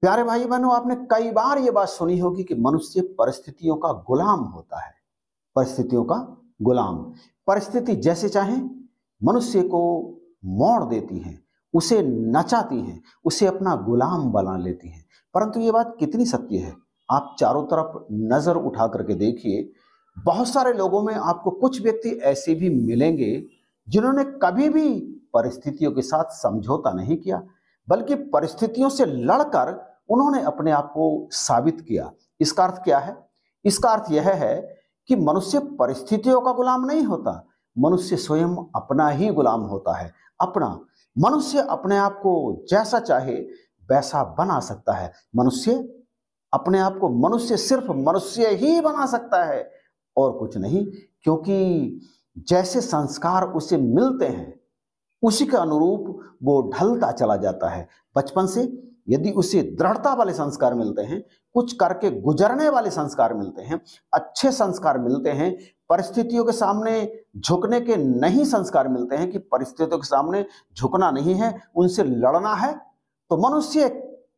प्यारे भाई बहनों आपने कई बार ये बात सुनी होगी कि मनुष्य परिस्थितियों का गुलाम होता है परिस्थितियों का गुलाम परिस्थिति जैसे चाहे मनुष्य को मोड़ देती है उसे नचाती है उसे अपना गुलाम बना लेती है परंतु ये बात कितनी सत्य है आप चारों तरफ नज़र उठा करके देखिए बहुत सारे लोगों में आपको कुछ व्यक्ति ऐसे भी मिलेंगे जिन्होंने कभी भी परिस्थितियों के साथ समझौता नहीं किया बल्कि परिस्थितियों से लड़कर उन्होंने अपने आप को साबित किया इसका अर्थ क्या है इसका अर्थ यह है कि मनुष्य परिस्थितियों का गुलाम नहीं होता मनुष्य स्वयं अपना ही गुलाम होता है अपना मनुष्य अपने आप को जैसा चाहे वैसा बना सकता है मनुष्य अपने आप को मनुष्य सिर्फ मनुष्य ही बना सकता है और कुछ नहीं क्योंकि जैसे संस्कार उसे मिलते हैं उसी के अनुरूप वो ढलता चला जाता है बचपन से यदि उसे दृढ़ता वाले संस्कार मिलते हैं कुछ करके गुजरने वाले संस्कार मिलते हैं अच्छे संस्कार मिलते हैं परिस्थितियों के सामने झुकने के नहीं संस्कार मिलते हैं कि परिस्थितियों के सामने झुकना नहीं है उनसे लड़ना है तो मनुष्य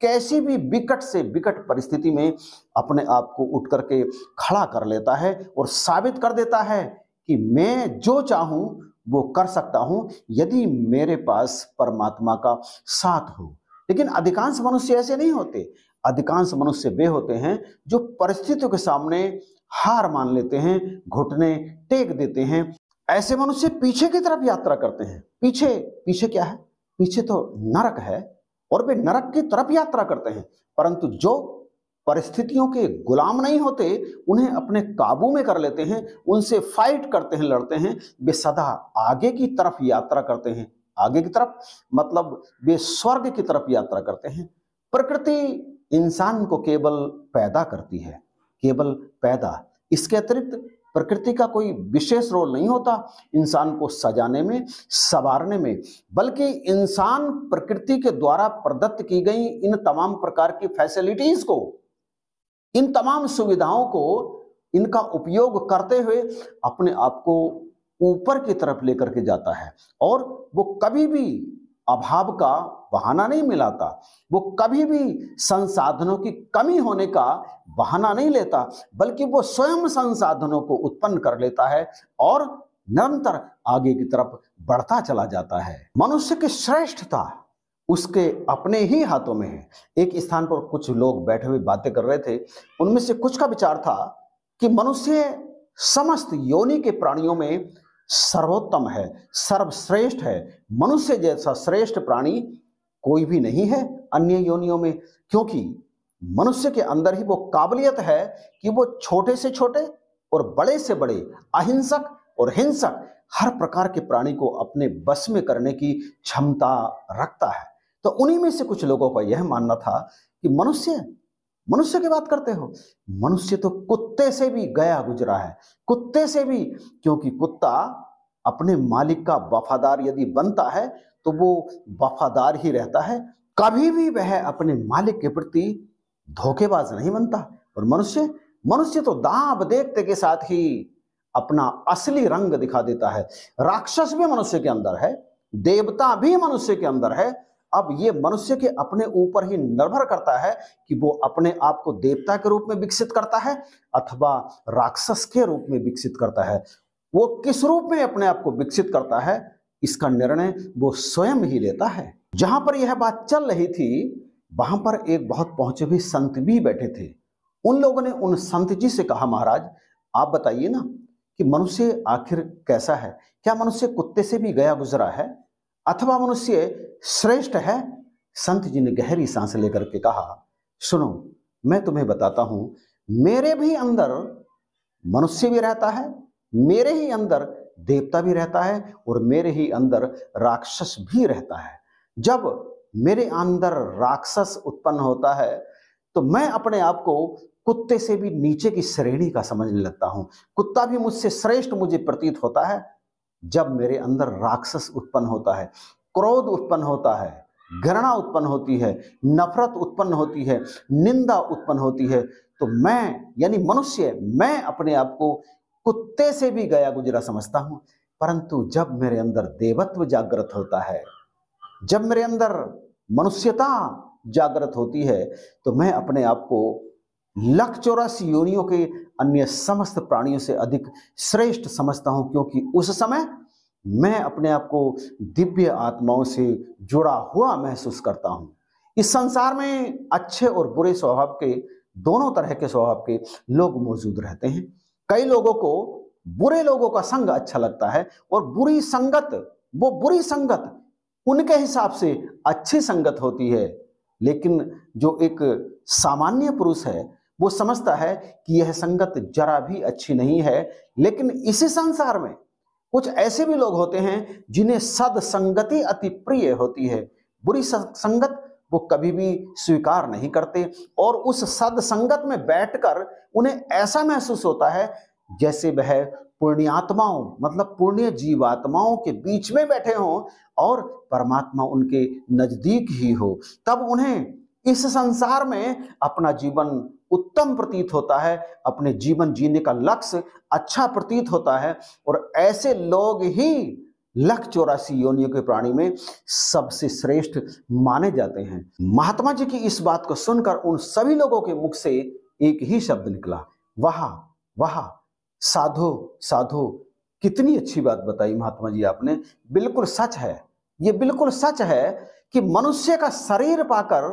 कैसी भी विकट से विकट परिस्थिति में अपने आप को उठ करके खड़ा कर लेता है और साबित कर देता है कि मैं जो चाहूं वो कर सकता हूं यदि मेरे पास परमात्मा का साथ हो लेकिन अधिकांश मनुष्य ऐसे नहीं होते अधिकांश मनुष्य वे होते हैं जो परिस्थितियों के सामने हार मान लेते हैं घुटने टेक देते हैं ऐसे मनुष्य पीछे की तरफ यात्रा करते हैं पीछे पीछे क्या है पीछे तो नरक है और वे नरक की तरफ यात्रा करते हैं परंतु जो परिस्थितियों के गुलाम नहीं होते उन्हें अपने काबू में कर लेते हैं उनसे फाइट करते हैं लड़ते हैं वे सदा आगे की तरफ यात्रा करते हैं आगे की तरफ मतलब वे स्वर्ग की तरफ यात्रा करते हैं प्रकृति इंसान को केवल पैदा करती है केवल पैदा इसके अतिरिक्त प्रकृति का कोई विशेष रोल नहीं होता इंसान को सजाने में सवारने में बल्कि इंसान प्रकृति के द्वारा प्रदत्त की गई इन तमाम प्रकार की फैसिलिटीज़ को इन तमाम सुविधाओं को इनका उपयोग करते हुए अपने आप को ऊपर की तरफ लेकर के जाता है और वो कभी भी अभाव का बहाना नहीं मिलाता वो कभी भी संसाधनों की कमी होने का बहाना नहीं लेता बल्कि वो स्वयं संसाधनों को उत्पन्न कर लेता है और निरंतर आगे की तरफ बढ़ता चला जाता है मनुष्य की श्रेष्ठता उसके अपने ही हाथों में है एक स्थान पर कुछ लोग बैठे हुए बातें कर रहे थे उनमें से कुछ का विचार था कि मनुष्य समस्त योनि के प्राणियों में सर्वोत्तम है सर्वश्रेष्ठ है मनुष्य जैसा श्रेष्ठ प्राणी कोई भी नहीं है अन्य योनियों में क्योंकि मनुष्य के अंदर ही वो काबिलियत है कि वो छोटे से छोटे और बड़े से बड़े अहिंसक और हिंसक हर प्रकार के प्राणी को अपने बस में करने की क्षमता रखता है तो उन्हीं में से कुछ लोगों का यह मानना था कि मनुष्य मनुष्य की बात करते हो मनुष्य तो कुत्ते से भी गया गुजरा है कुत्ते से भी क्योंकि कुत्ता अपने मालिक का वफादार यदि बनता है तो वो वफादार ही रहता है कभी भी वह अपने मालिक के प्रति धोखेबाज नहीं बनता और मनुष्य मनुष्य तो दाब देखते के साथ ही अपना असली रंग दिखा देता है राक्षस भी मनुष्य के अंदर है देवता भी मनुष्य के अंदर है अब ये मनुष्य के अपने ऊपर ही निर्भर करता है कि वो अपने आप को देवता के रूप में विकसित करता है अथवा राक्षस के रूप में विकसित करता है वो किस रूप में अपने आप को विकसित करता है इसका निर्णय वो स्वयं ही लेता है जहां पर यह बात चल रही थी वहां पर एक बहुत पहुंचे हुए संत भी बैठे थे उन लोगों ने उन संत जी से कहा महाराज आप बताइए ना कि मनुष्य आखिर कैसा है क्या मनुष्य कुत्ते से भी गया गुजरा है अथवा मनुष्य श्रेष्ठ है संत जी ने गहरी सांस लेकर के कहा सुनो मैं तुम्हें बताता हूं मेरे भी अंदर मनुष्य भी रहता है मेरे ही अंदर देवता भी रहता है और मेरे ही अंदर राक्षस भी रहता है जब मेरे अंदर राक्षस उत्पन्न होता है तो मैं अपने आप को कुत्ते से भी नीचे की श्रेणी का समझने लगता हूँ कुत्ता भी मुझसे श्रेष्ठ मुझे प्रतीत होता है जब मेरे अंदर राक्षस उत्पन्न होता है क्रोध उत्पन्न होता है हम्म। घृणा उत्पन्न होती है नफरत उत्पन्न होती है निंदा उत्पन्न होती है तो मैं यानी मनुष्य मैं अपने आप को कुत्ते से भी गया गुजरा समझता हूं परंतु जब मेरे अंदर देवत्व जागृत होता है जब मेरे अंदर मनुष्यता जागृत होती है तो मैं अपने आप को लख चौरासी योनियों के अन्य समस्त प्राणियों से अधिक श्रेष्ठ समझता हूं क्योंकि उस समय मैं अपने आप को दिव्य आत्माओं से जुड़ा हुआ महसूस करता हूं इस संसार में अच्छे और बुरे स्वभाव के दोनों तरह के स्वभाव के लोग मौजूद रहते हैं कई लोगों को बुरे लोगों का संग अच्छा लगता है और बुरी संगत वो बुरी संगत उनके हिसाब से अच्छी संगत होती है लेकिन जो एक सामान्य पुरुष है वो समझता है कि यह संगत जरा भी अच्छी नहीं है लेकिन इसी संसार में कुछ ऐसे भी लोग होते हैं जिन्हें सदसंगति अति प्रिय होती है बुरी संगत वो कभी भी स्वीकार नहीं करते और उस सदसंगत में बैठकर उन्हें ऐसा महसूस होता है जैसे वह पुण्यात्माओं मतलब पुण्य जीवात्माओं के बीच में बैठे हों और परमात्मा उनके नजदीक ही हो तब उन्हें इस संसार में अपना जीवन उत्तम प्रतीत होता है अपने जीवन जीने का लक्ष्य अच्छा प्रतीत होता है और ऐसे लोग ही लख चौरासी योनियों के प्राणी में सबसे श्रेष्ठ माने जाते हैं महात्मा जी की इस बात को सुनकर उन सभी लोगों के मुख से एक ही शब्द निकला वाह वाह साधो साधो कितनी अच्छी बात बताई महात्मा जी आपने बिल्कुल सच है ये बिल्कुल सच है कि मनुष्य का शरीर पाकर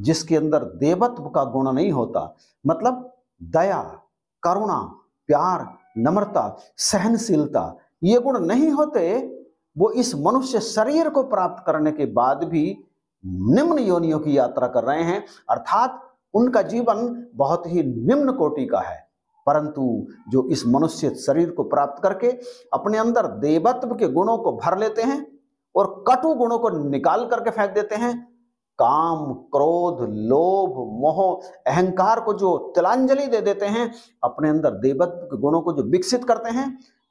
जिसके अंदर देवत्व का गुण नहीं होता मतलब दया करुणा प्यार नम्रता सहनशीलता ये गुण नहीं होते वो इस मनुष्य शरीर को प्राप्त करने के बाद भी निम्न योनियों की यात्रा कर रहे हैं अर्थात उनका जीवन बहुत ही निम्न कोटि का है परंतु जो इस मनुष्य शरीर को प्राप्त करके अपने अंदर देवत्व के गुणों को भर लेते हैं और कटु गुणों को निकाल करके फेंक देते हैं काम क्रोध लोभ मोह अहंकार को जो तिलांजलि दे देते हैं अपने अंदर देवत्व के गुणों को जो विकसित करते हैं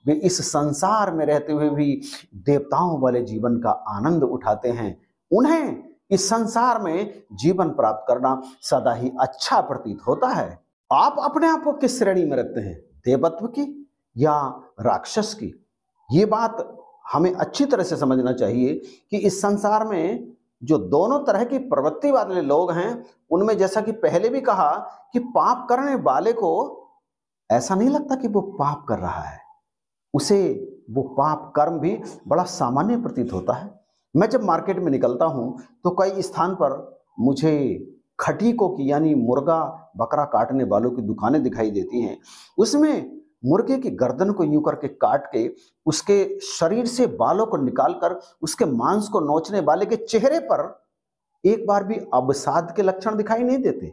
वे इस संसार में रहते हुए भी देवताओं वाले जीवन का आनंद उठाते हैं उन्हें इस संसार में जीवन प्राप्त करना सदा ही अच्छा प्रतीत होता है आप अपने आप को किस श्रेणी में रखते हैं देवत्व की या राक्षस की ये बात हमें अच्छी तरह से समझना चाहिए कि इस संसार में जो दोनों तरह की प्रवृत्ति वाले लोग हैं उनमें जैसा कि पहले भी कहा कि पाप करने वाले को ऐसा नहीं लगता कि वो पाप कर रहा है उसे वो पाप कर्म भी बड़ा सामान्य प्रतीत होता है मैं जब मार्केट में निकलता हूँ तो कई स्थान पर मुझे खटीकों की यानी मुर्गा बकरा काटने वालों की दुकानें दिखाई देती हैं उसमें मुर्गे की गर्दन को यूं करके काट के उसके शरीर से बालों को निकालकर उसके मांस को नोचने वाले के चेहरे पर एक बार भी अवसाद के लक्षण दिखाई नहीं देते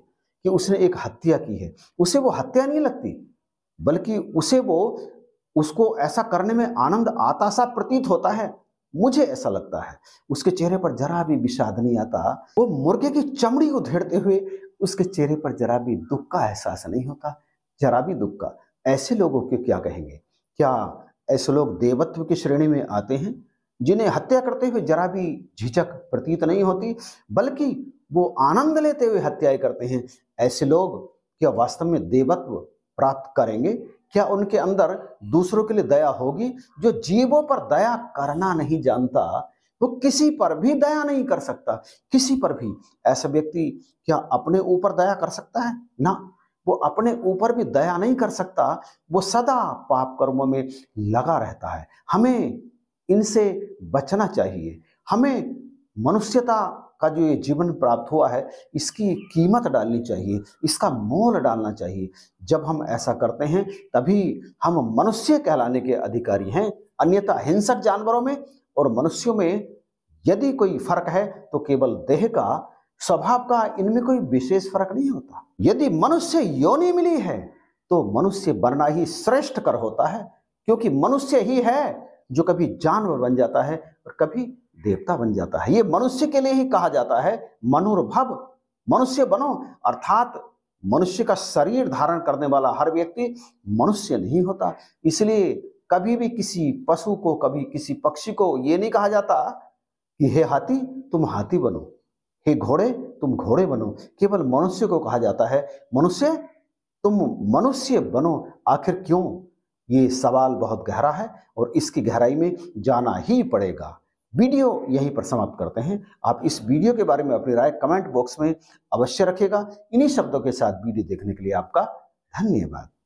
कि उसने एक हत्या की है उसे वो हत्या नहीं लगती बल्कि उसे वो उसको ऐसा करने में आनंद आता सा प्रतीत होता है मुझे ऐसा लगता है उसके चेहरे पर जरा भी विषाद नहीं आता वो मुर्गे की चमड़ी को उधेड़ते हुए उसके चेहरे पर जरा भी दुख का एहसास नहीं होता जरा भी दुख का ऐसे लोगों के क्या कहेंगे क्या ऐसे लोग देवत्व की श्रेणी में आते हैं जिन्हें हत्या करते हुए जरा भी झिझक प्रतीत नहीं होती बल्कि वो आनंद लेते हुए हत्याएं करते हैं ऐसे लोग क्या वास्तव में देवत्व प्राप्त करेंगे क्या उनके अंदर दूसरों के लिए दया होगी जो जीवों पर दया करना नहीं जानता वो किसी पर भी दया नहीं कर सकता किसी पर भी ऐसा व्यक्ति क्या अपने ऊपर दया कर सकता है ना वो अपने ऊपर भी दया नहीं कर सकता वो सदा पाप कर्मों में लगा रहता है हमें इनसे बचना चाहिए हमें मनुष्यता का जो ये जीवन प्राप्त हुआ है इसकी कीमत डालनी चाहिए इसका मोल डालना चाहिए जब हम ऐसा करते हैं तभी हम मनुष्य कहलाने के अधिकारी हैं अन्यथा हिंसक जानवरों में और मनुष्यों में यदि कोई फर्क है तो केवल देह का स्वभाव का इनमें कोई विशेष फर्क नहीं होता यदि मनुष्य योनि मिली है तो मनुष्य बनना ही श्रेष्ठ कर होता है क्योंकि मनुष्य ही है जो कभी जानवर बन जाता है और कभी देवता बन जाता है ये मनुष्य के लिए ही कहा जाता है मनुर्भव मनुष्य बनो अर्थात मनुष्य का शरीर धारण करने वाला हर व्यक्ति मनुष्य नहीं होता इसलिए कभी भी किसी पशु को कभी किसी पक्षी को ये नहीं कहा जाता कि हे हाथी तुम हाथी बनो हे घोड़े तुम घोड़े बनो केवल मनुष्य को कहा जाता है मनुष्य तुम मनुष्य बनो आखिर क्यों ये सवाल बहुत गहरा है और इसकी गहराई में जाना ही पड़ेगा वीडियो यहीं पर समाप्त करते हैं आप इस वीडियो के बारे में अपनी राय कमेंट बॉक्स में अवश्य रखेगा इन्हीं शब्दों के साथ वीडियो देखने के लिए आपका धन्यवाद